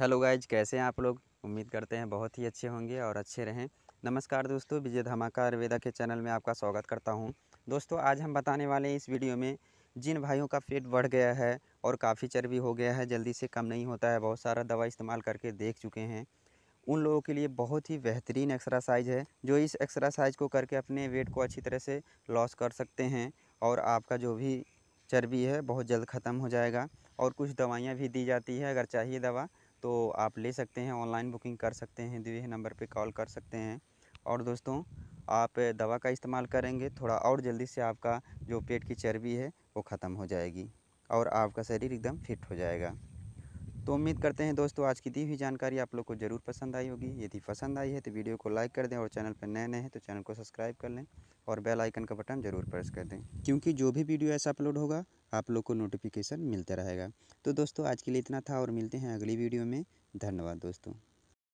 hello guys कैसे हैं आप लोग उम्मीद करते हैं बहुत ही अच्छे होंगे और अच्छे रहें नमस्कार दोस्तों विजय धमाका आयुर्वेदा के चैनल में आपका स्वागत करता हूं दोस्तों आज हम बताने वाले हैं इस वीडियो में जिन भाइयों का पेट बढ़ गया है और काफ़ी चर्बी हो गया है जल्दी से कम नहीं होता है बहुत सारा दवा इस्तेमाल करके देख चुके हैं उन लोगों के लिए बहुत ही बेहतरीन एक्सरसाइज है जो इस एक्सरसाइज को करके अपने वेट को अच्छी तरह से लॉस कर सकते हैं और आपका जो भी चर्बी है बहुत जल्द ख़त्म हो जाएगा और कुछ दवाइयाँ भी दी जाती है अगर चाहिए दवा तो आप ले सकते हैं ऑनलाइन बुकिंग कर सकते हैं दिए नंबर पर कॉल कर सकते हैं और दोस्तों आप दवा का इस्तेमाल करेंगे थोड़ा और जल्दी से आपका जो पेट की चर्बी है वो ख़त्म हो जाएगी और आपका शरीर एकदम फिट हो जाएगा तो उम्मीद करते हैं दोस्तों आज की दी हुई जानकारी आप लोग को ज़रूर पसंद आई होगी यदि पसंद आई है तो वीडियो को लाइक कर दें और चैनल पर नए नए हैं तो चैनल को सब्सक्राइब कर लें और बेल आइकन का बटन ज़रूर प्रेस कर दें क्योंकि जो भी वीडियो ऐसा अपलोड होगा आप लोग को नोटिफिकेशन मिलता रहेगा तो दोस्तों आज के लिए इतना था और मिलते हैं अगली वीडियो में धन्यवाद दोस्तों